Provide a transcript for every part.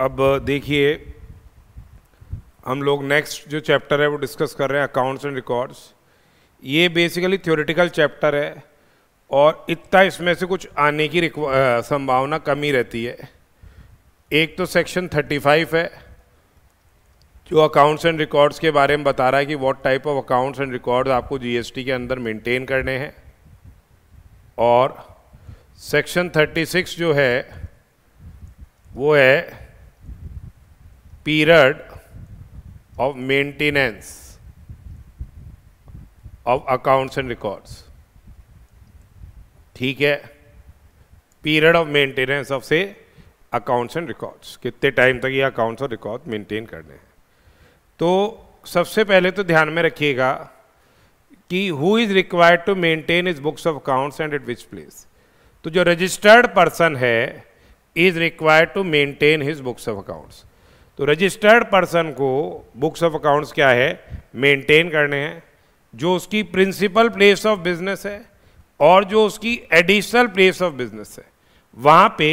अब देखिए हम लोग नेक्स्ट जो चैप्टर है वो डिस्कस कर रहे हैं अकाउंट्स एंड रिकॉर्ड्स ये बेसिकली थ्योरेटिकल चैप्टर है और इतना इसमें से कुछ आने की संभावना कम ही रहती है एक तो सेक्शन 35 है जो अकाउंट्स एंड रिकॉर्ड्स के बारे में बता रहा है कि what type of accounts and records आपको जीएसटी के अंदर मेंटेन करने हैं और सेक्शन 36 जो है वो है period of maintenance of accounts and records ठीक है पीरियड ऑफ मेंटेनेंस ऑफ से अकाउंट्स एंड रिकॉर्ड्स कितने टाइम तक ये अकाउंट्स और रिकॉर्ड मेंटेन करने हैं तो सबसे पहले तो ध्यान में रखिएगा कि who is required to maintain is books of accounts and at which place तो जो रजिस्टर्ड पर्सन है is required to maintain his books of accounts तो रजिस्टर्ड पर्सन को बुक्स ऑफ अकाउंट्स क्या है मेंटेन करने हैं जो उसकी प्रिंसिपल प्लेस ऑफ बिजनेस है और जो उसकी एडिशनल प्लेस ऑफ बिजनेस है वहाँ पे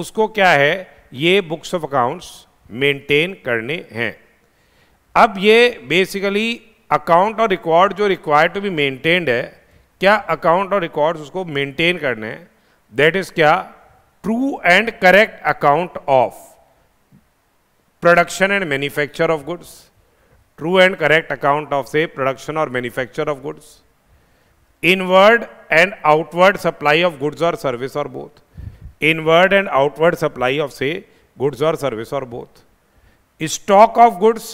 उसको क्या है ये बुक्स ऑफ अकाउंट्स मेंटेन करने हैं अब ये बेसिकली अकाउंट और रिकॉर्ड जो रिक्वायर्ड टू बी मेंटेन्ड है क्या अकाउंट और रिकॉर्ड्स उसको मेंटेन करने हैं दैट इज़ क्या true and correct account of production and manufacture of goods, true and correct account of say production or manufacture of goods, inward and outward supply of goods or service or both, inward and outward supply of say goods or service or both, stock of goods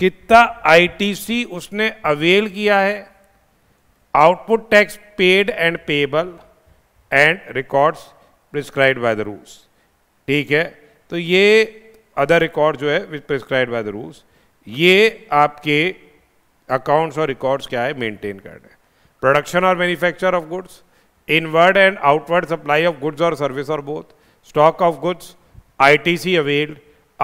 कितना ITC उसने avail किया है output tax paid and payable and records prescribe by the rules ठीक है तो ये other record जो है which prescribe by the rules ये आपके अकाउंट्स और रिकॉर्ड्स क्या है मेंटेन रहे हैं प्रोडक्शन और manufacture of goods inward and outward supply of goods और सर्विस और both stock of goods ITC availed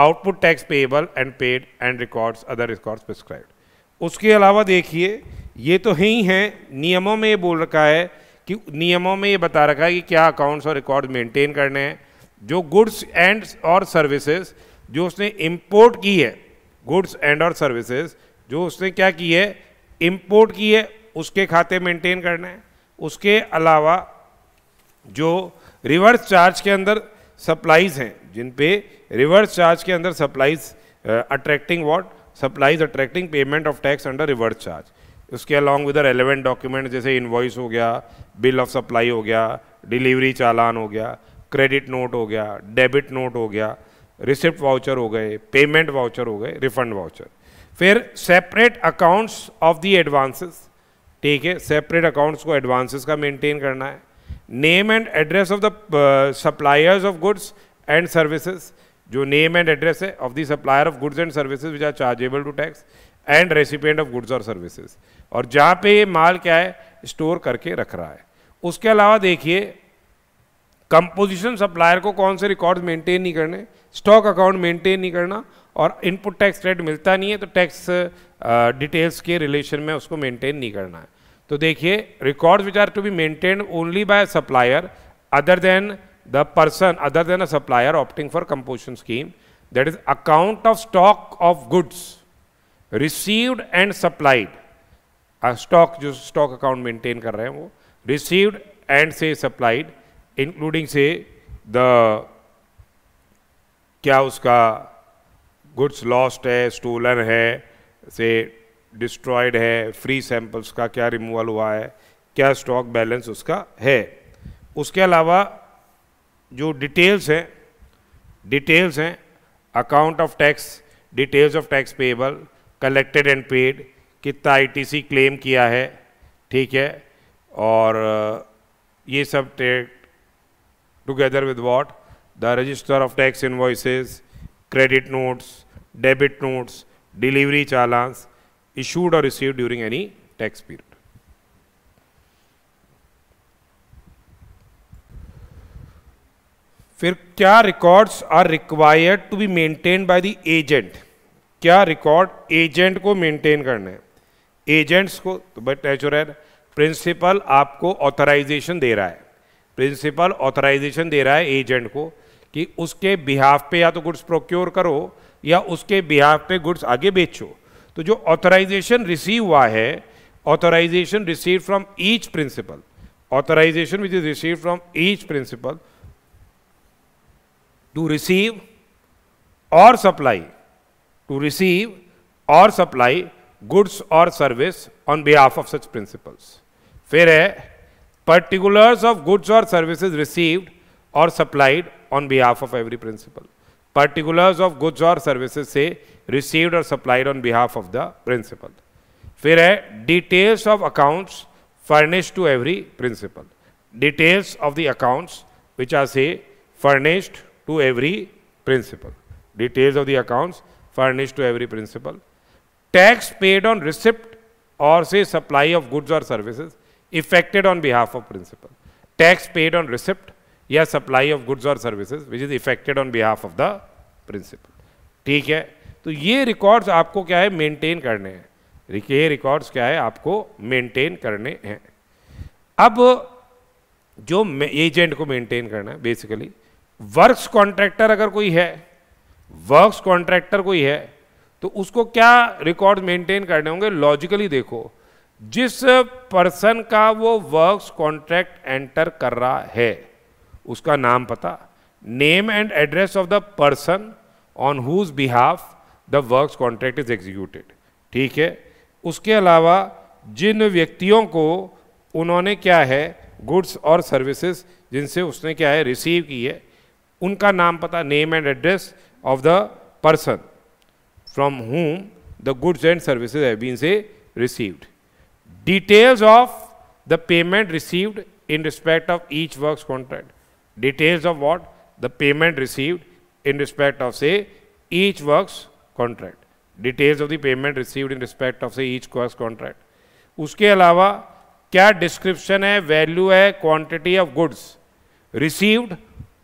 output tax payable and paid and records other records prescribe उसके अलावा देखिए ये तो ही हैं नियमों में ये बोल रखा है कि नियमों में ये बता रखा है कि क्या अकाउंट्स और रिकॉर्ड मेंटेन करने हैं जो गुड्स एंड और सर्विसेज जो उसने इम्पोर्ट की है गुड्स एंड और सर्विसेज जो उसने क्या की है इम्पोर्ट की है उसके खाते मेंटेन करना है उसके अलावा जो रिवर्स चार्ज के अंदर सप्लाईज हैं जिन पे रिवर्स चार्ज के अंदर supplies attracting what supplies attracting payment of tax under reverse charge उसके अलॉन्ग विद रेलिवेंट डॉक्यूमेंट जैसे इन्वॉइस हो गया बिल ऑफ सप्लाई हो गया डिलीवरी चालान हो गया क्रेडिट नोट हो गया डेबिट नोट हो गया रिसिप्ट वाउचर हो गए पेमेंट वाउचर हो गए रिफंड वाउचर फिर separate accounts of the advances ठीक है सेपरेट अकाउंट्स को एडवांसेस का मेंटेन करना है name and address of the suppliers of goods and services जो नेम एंड एड्रेस है of the supplier of goods and services which are chargeable to tax and recipient of goods और services और जहाँ पे ये माल क्या है स्टोर करके रख रहा है उसके अलावा देखिए कंपोजिशन सप्लायर को कौन से रिकॉर्ड मेंटेन नहीं करने स्टॉक अकाउंट मेंटेन नहीं करना और इनपुट टैक्स क्रेडिट मिलता नहीं है तो टैक्स डिटेल्स के रिलेशन में उसको मेंटेन नहीं करना है तो देखिए records which are to be maintain only by supplier other than the person other than a supplier opting for composition scheme that is account of stock of goods received and supplied stock जो stock account maintain कर रहे हैं वो received and से supplied including से the क्या उसका goods lost है स्टोलन है से डिस्ट्रॉयड है फ्री सैंपल्स का क्या रिमूवल हुआ है क्या स्टॉक बैलेंस उसका है उसके अलावा जो डिटेल्स हैं डिटेल्स हैं account of tax details of tax payable collected and paid कितना आईटीसी क्लेम किया है ठीक है और ये सब take together with what the register of tax invoices, credit notes, debit notes, delivery challans issued or received during any tax period. फिर क्या records are required to be maintain by the agent क्या record agent को maintain करना है agents को तो but एचोर principal आपको ऑथराइजेशन दे रहा है प्रिंसिपल ऑथराइजेशन दे रहा है एजेंट को कि उसके बिहाफ पे या तो गुड्स प्रोक्योर करो या उसके बिहाफ पे गुड्स आगे बेचो तो जो ऑथराइजेशन रिसीव हुआ है authorization receive from each principal authorization which is receive from each principal to receive और सप्लाई टू रिसीव और सप्लाई गुड्स और service on behalf of such principals फिर है पर्टिकुलर्स ऑफ गुड्स और services received or supplied on behalf of every principal. Particulars of goods or services say received or supplied on behalf of the principal. फिर है details of accounts furnished to every principal. Details of the accounts which are say furnished to every principal. Details of the accounts furnished to every principal. Tax paid on receipt or say supply of goods or services effected on behalf of principal. Tax paid on receipt या supply of goods और services which is effected on behalf of the principal ठीक है तो ये records आपको क्या है maintain करने हैं ये रिकॉर्ड्स क्या है आपको मेंटेन करने हैं अब जो एजेंट को मेंटेन करना है बेसिकली वर्क्स कॉन्ट्रैक्टर अगर कोई है वर्क्स कॉन्ट्रैक्टर कोई है तो उसको क्या रिकॉर्ड मेंटेन करने होंगे लॉजिकली देखो जिस पर्सन का वो वर्क्स कॉन्ट्रैक्ट एंटर कर रहा है उसका नाम पता name and address of the person on whose behalf the works contract is executed ठीक है उसके अलावा जिन व्यक्तियों को उन्होंने क्या है गुड्स और सर्विसेज जिनसे उसने क्या है रिसीव की है उनका नाम पता name and address of the person from whom the goods and services have been से received details of the payment received in respect of each works contract Details of what? The payment received in respect of, say, each works contract. Details of the payment received in respect of, say, each works contract. alawa kya description hai, value hai, quantity of goods received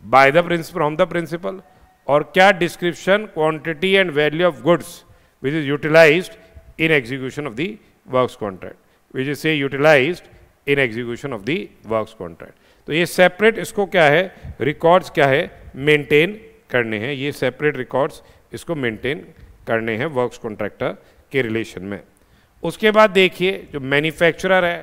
by the principal from the principal, or kya description, quantity and value of goods which is utilized in execution of the works contract, which is say utilized in execution of the works contract. तो ये separate इसको क्या है records क्या है maintain करने हैं ये सेपरेट रिकॉर्ड्स इसको मेंटेन करने हैं वर्क्स कॉन्ट्रैक्टर के रिलेशन में उसके बाद देखिए जो मैन्युफैक्चरर है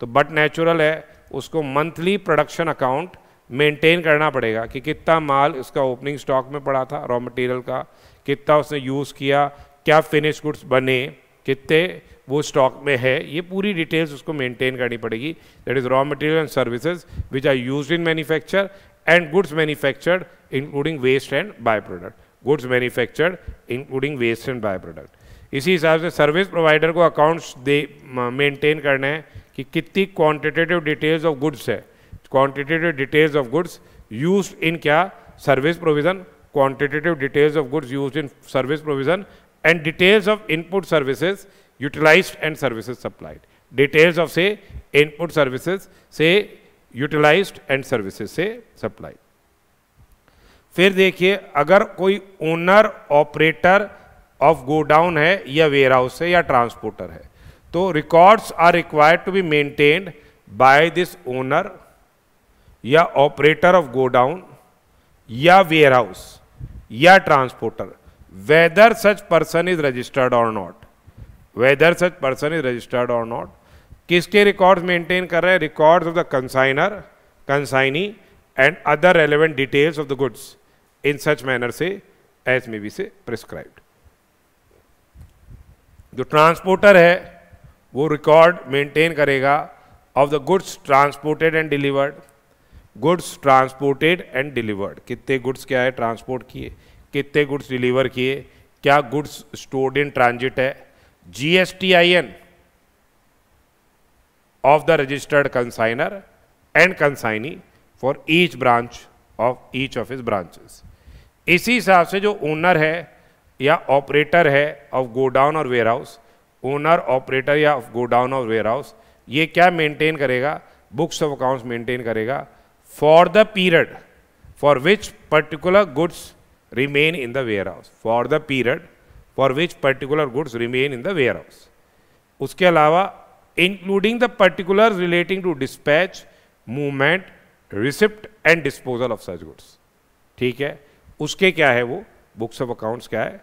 तो बट नेचुरल है उसको मंथली प्रोडक्शन अकाउंट मेंटेन करना पड़ेगा कि कितना माल उसका ओपनिंग स्टॉक में पड़ा था रॉ मटेरियल का कितना उसने यूज़ किया क्या फिनिश गुड्स बने कितने वो स्टॉक में है ये पूरी डिटेल्स उसको मेंटेन करनी पड़ेगी that is raw material and services which are use in manufacture and goods manufactured including waste and by product goods manufactured including waste and by product इसी हिसाब से सर्विस प्रोवाइडर को अकाउंट्स दे maintain करना है कि कितनी क्वांटिटेटिव डिटेल्स ऑफ गुड्स है quantitative details of goods use in क्या service provision quantitative details of goods use in service provision and details of input services utilized and services supplied. Details of say input services, say utilized and services से supplied. फिर देखिए अगर कोई owner operator of godown है या ware house है या transporter है तो records are required to be maintained by this owner या ऑपरेटर ऑफ गोडाउन या वेयर हाउस या transporter whether such person is registered और not whether such person is registered और नॉट किसके रिकॉर्ड्स मेंटेन कर रहे हैं records of the consignor consignee and other relevant details of the goods in such manner से as may be से prescribe जो transporter है वो रिकॉर्ड मेंटेन करेगा of the goods transported and delivered goods transported and delivered कितने goods क्या है transport किए कितने गुड्स डिलीवर किए क्या गुड्स स्टोर्ड इन ट्रांजिट है GSTIN of the registered consigner and consignee for each branch of each of his branches. इसी हिसाब से जो ओनर है या ऑपरेटर है ऑफ गोडाउन और वेयर हाउस ओनर ऑपरेटर या ऑफ गोडाउन और वेयर हाउस ये क्या मेंटेन करेगा बुक्स ऑफ अकाउंट्स मेंटेन करेगा for the period for which particular goods remain in the warehouse for the period for which particular goods remain in the warehouse उसके अलावा including the particular relating to dispatch movement receipt and disposal of such goods ठीक है उसके क्या है वो books of accounts क्या है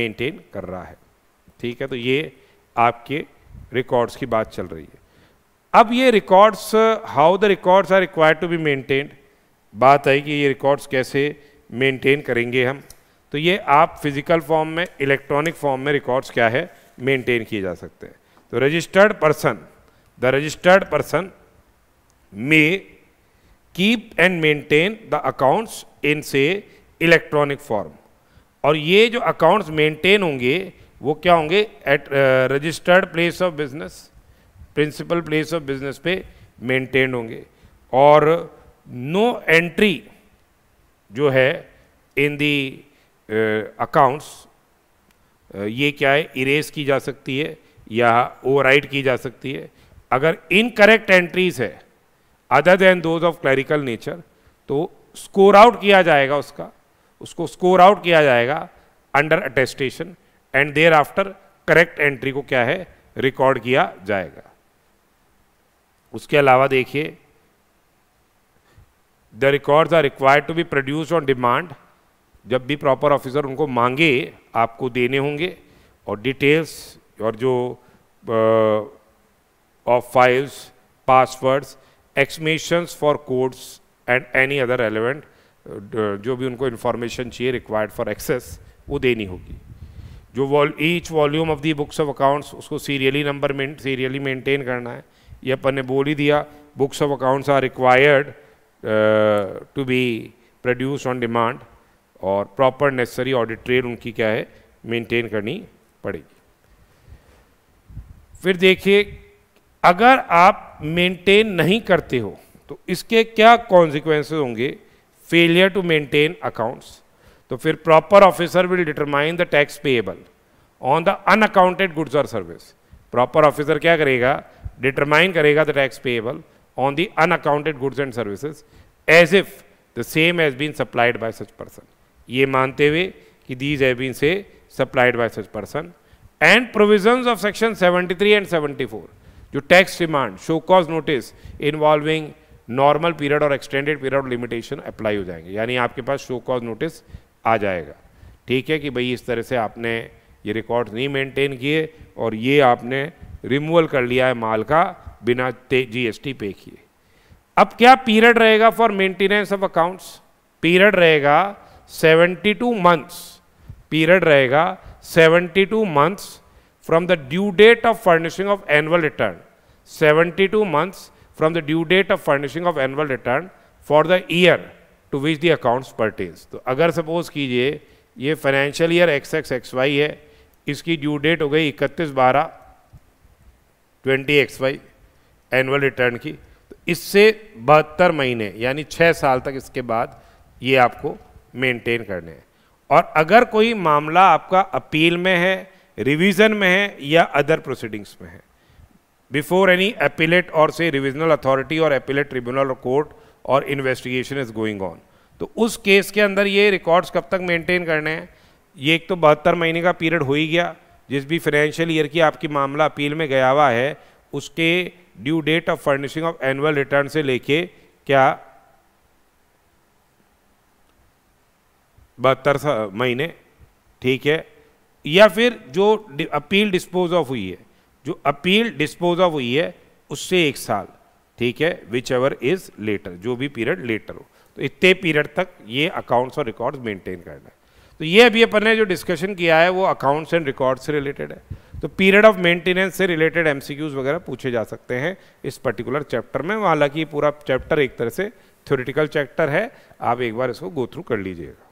मेंटेन कर रहा है ठीक है तो ये आपके रिकॉर्ड्स की बात चल रही है अब ये records how the records are required to be maintained बात आई कि ये रिकॉर्ड्स कैसे मेंटेन करेंगे हम तो ये आप फिजिकल फॉर्म में इलेक्ट्रॉनिक फॉर्म में रिकॉर्ड्स क्या है मेंटेन किए जा सकते हैं तो registered person the registered person may keep and maintain the accounts in से इलेक्ट्रॉनिक फॉर्म और ये जो अकाउंट्स मेंटेन होंगे वो क्या होंगे at registered place of business principal place of business पे मेंटेन होंगे और नो एंट्री जो है इन दी अकाउंट्स ये क्या है इरेज की जा सकती है या ओवरराइड की जा सकती है अगर इनकरेक्ट एंट्रीज है other than those of clerical nature तो स्कोर आउट किया जाएगा उसका उसको स्कोर आउट किया जाएगा under attestation and thereafter correct entry को क्या है रिकॉर्ड किया जाएगा उसके अलावा देखिए the records are required to be produce on demand जब भी प्रॉपर ऑफिसर उनको मांगे आपको देने होंगे और डिटेल्स और जो of files passwords explanations for codes and any other relevant जो भी उनको इंफॉर्मेशन चाहिए रिक्वायर्ड फॉर एक्सेस वो देनी होगी जो वॉल each volume of the books of accounts उसको सीरियली नंबर में सीरियली मेंटेन करना है ये अपन ने बोल ही दिया books of accounts are required to be produce on demand और प्रॉपर नेसेसरी ऑडिट ट्रेल उनकी क्या है मेंटेन करनी पड़ेगी फिर देखिए अगर आप मेंटेन नहीं करते हो तो इसके क्या कॉन्सिक्वेंस होंगे फेलियर टू मेंटेन अकाउंट्स तो फिर proper officer will determine the tax payable on the unaccounted goods और सर्विस प्रॉपर ऑफिसर क्या करेगा डिटरमाइन करेगा the tax payable on the unaccounted goods and services as if the same has been supplied by such person ये मानते हुए कि these have been से supplied by such person and provisions of section 73 and 74 जो tax demand show cause notice involving normal period और extended period limitation apply हो जाएंगे यानी आपके पास शो कॉज नोटिस आ जाएगा ठीक है कि भाई इस तरह से आपने ये रिकॉर्ड नहीं मेंटेन किए और ये आपने रिमूवल कर लिया है माल का बिना जीएसटी पे किए अब क्या पीरियड रहेगा for maintenance of accounts period रहेगा सेवेंटी टू मंथ्स पीरियड रहेगा two months from the due date of furnishing of annual return two months from the due date of furnishing of annual return for the year to which the accounts pertains तो अगर suppose कीजिए ये financial year X X X Y है इसकी due date हो गई इकतीस बारह twenty X Y annual return की तो इससे बहत्तर महीने यानी छः साल तक इसके बाद ये आपको मेंटेन करने हैं और अगर कोई मामला आपका अपील में है रिवीजन में है या अदर प्रोसीडिंग्स में है बिफोर एनी अपीलेट और से रिविजनल अथॉरिटी और अपीलेट ट्रिब्यूनल और कोर्ट और इन्वेस्टिगेशन इज गोइंग ऑन तो उस केस के अंदर ये रिकॉर्ड्स कब तक मेंटेन करने हैं ये एक तो बहत्तर महीने का पीरियड हो ही गया जिस भी फाइनेंशियल ईयर की आपकी मामला अपील में गया हुआ है उसके due date of furnishing of annual return से लेके क्या बहत्तर महीने ठीक है या फिर जो अपील डिस्पोज ऑफ हुई है जो अपील डिस्पोज ऑफ हुई है उससे एक साल ठीक है विच एवर इज लेटर जो भी पीरियड लेटर हो तो इतने पीरियड तक ये अकाउंट्स और रिकॉर्ड्स मेंटेन करना है तो ये अभी अपन ने जो डिस्कशन किया है वो अकाउंट्स एंड रिकॉर्ड्स से रिलेटेड है तो पीरियड ऑफ मेंटेनेंस से रिलेटेड एम वगैरह पूछे जा सकते हैं इस पर्टिकुलर चैप्टर में हालांकि पूरा चैप्टर एक तरह से थ्योरिटिकल चैप्टर है आप एक बार इसको गो थ्रू कर लीजिएगा